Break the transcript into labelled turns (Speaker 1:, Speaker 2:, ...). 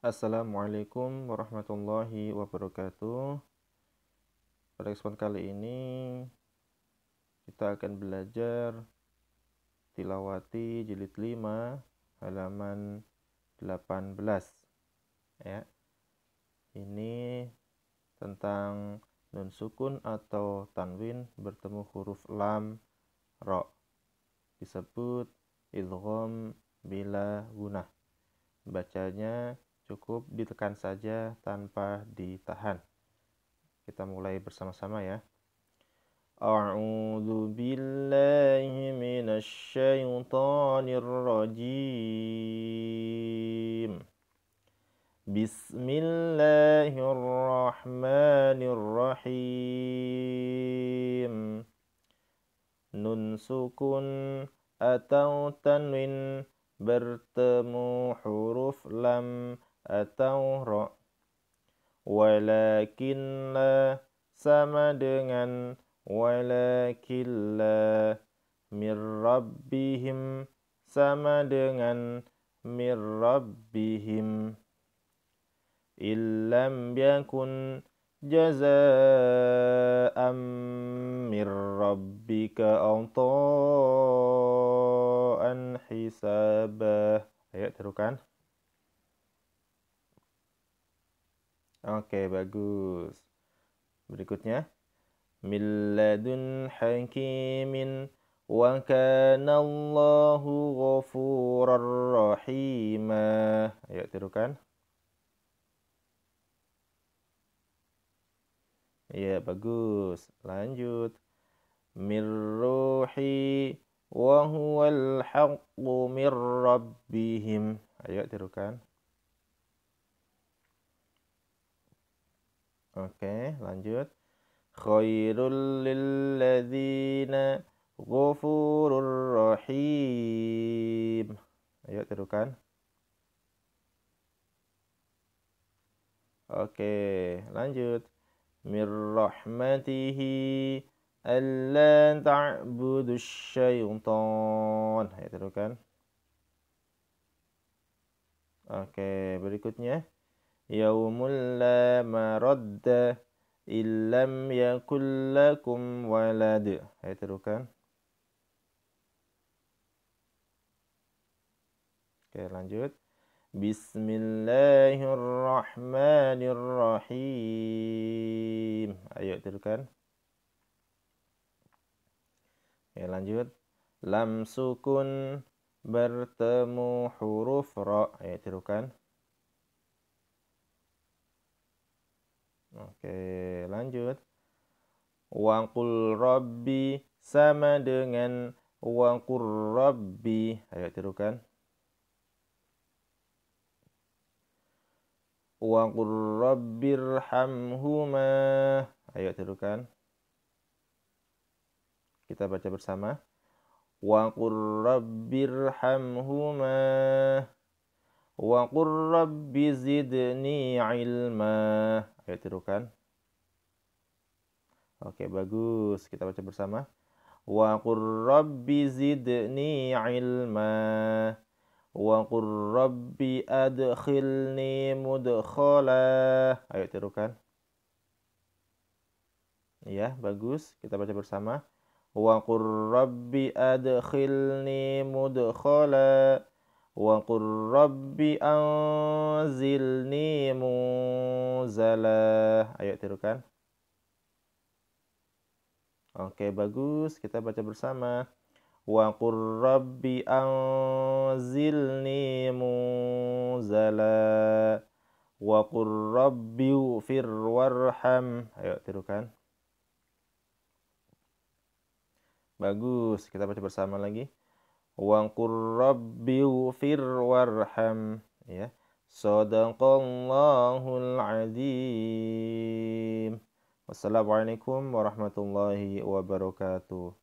Speaker 1: Assalamualaikum warahmatullahi wabarakatuh. Pada kesempatan kali ini kita akan belajar tilawati jilid 5 halaman 18 ya. Ini tentang nun sukun atau tanwin bertemu huruf lam ro disebut idgham bila gunah bacanya cukup ditekan saja tanpa ditahan. Kita mulai bersama-sama ya. A'udzu billahi minasy syaithanir rajim. Bismillahirrahmanirrahim. Nun sukun atau tanwin bertemu huruf lam At-Taurat Walakin la sama dengan walakin la min rabbihim sama dengan min rabbihim illam yakun jazaa'an min rabbika ata'an hisabah ayat terukan Oke, bagus. Berikutnya. Milladun hakimin wa kana Allahu ghafurar rahima. Ayo tirukan. Ya, bagus. Lanjut. Mirruhi wa huwal haqqu mir rabbihim. Ayo tirukan. Oke, lanjut. Khairul lil lilladzina ghafurur rahim. Ayo tirukan. Oke, lanjut. Mir rahmatihi allan ta'budu syaitan. Ayo tirukan. Oke, berikutnya yaumul la maradda ya yakul kum walad. Ayo terukan. Oke, lanjut. Bismillahirrahmanirrahim. Ayo terukan. Ya, lanjut. Lam sukun bertemu huruf ra. Ayo terukan. Oke, lanjut. Wangkul Robbi sama dengan wangkul Robbi. Ayo tirukan. Wangkul Rabbir hamhuma. Ayo tirukan. Kita baca bersama. Wangkul Rabbir hamhuma. qur Rabbi zidni ilma ayo tirukan. Oke, bagus. Kita baca bersama. Wa qur rabbi zidni ilma. Wa qur rabbi adkhilni mudkhala. Ayo tirukan. Ya, bagus. Kita baca bersama. Wa qur rabbi adkhilni mudkhala. وقل رب أنزلني منزلا ayo tirukan Oke bagus kita baca bersama qur rabbi anzilni munzala qur rabbi ufir warham Ayo tirukan Bagus kita baca bersama lagi qur rabbi fir warham ya sadaqallahul azim wassalamualaikum warahmatullahi wabarakatuh